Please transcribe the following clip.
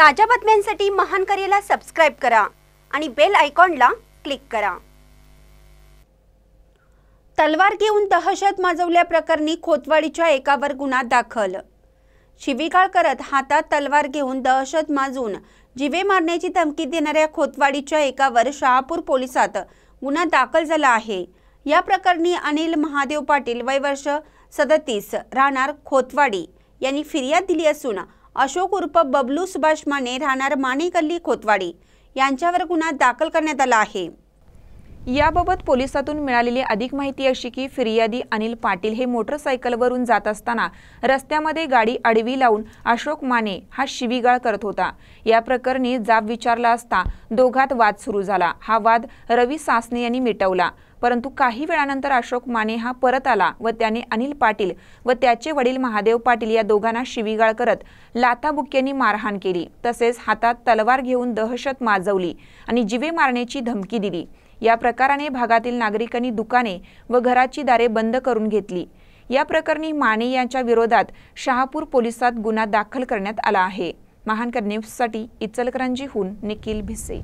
ताज्या बातम्यांसाठी महान करेला सबस्क्राईब करा आणि बेल आयकॉनला क्लिक करा तलवार घेऊन दहशत माजवल्याप्रकरणी खोतवाडीच्या एकावर गुन्हा दाखल शिवीगाळ करत हातात तलवार घेऊन दहशत माजून जिवे मारण्याची धमकी देणाऱ्या खोतवाडीच्या एकावर शहापूर पोलिसात गुन्हा दाखल झाला आहे या प्रकरणी अनिल महादेव पाटील वय वर्ष सदतीस राहणार खोतवाडी यांनी फिर्याद दिली असून अशोक उर्फ बबलू सुभाष माने राहणार मानेकल्ली खोतवाडी यांच्यावर गुन्हा दाखल करण्यात आला आहे याबाबत पोलिसातून मिळालेली अधिक माहिती अशी की फिर्यादी अनिल पाटील हे मोटरसायकलवरून जात असताना रस्त्यामध्ये गाडी अडवी लावून अशोक माने हा शिवीगाळ करत होता या प्रकरणी जाब विचारला असता दोघात वाद सुरू झाला हा वाद रवी सासने यांनी मिटवला परंतु काही वेळानंतर अशोक माने हा परत आला व त्याने अनिल पाटील व त्याचे वडील महादेव पाटील या दोघांना शिवीगाळ करत लाथाबुक्यांनी मारहाण केली तसेच हातात तलवार घेऊन दहशत माजवली आणि जिवे मारण्याची धमकी दिली या प्रकाराने भागातील नागरिकांनी दुकाने व घराची दारे बंद करून घेतली या प्रकरणी माने यांच्या विरोधात शहापूर पोलिसात गुन्हा दाखल करण्यात आला आहे महान न्यूजसाठी इचलकरंजीहून निखिल भिसे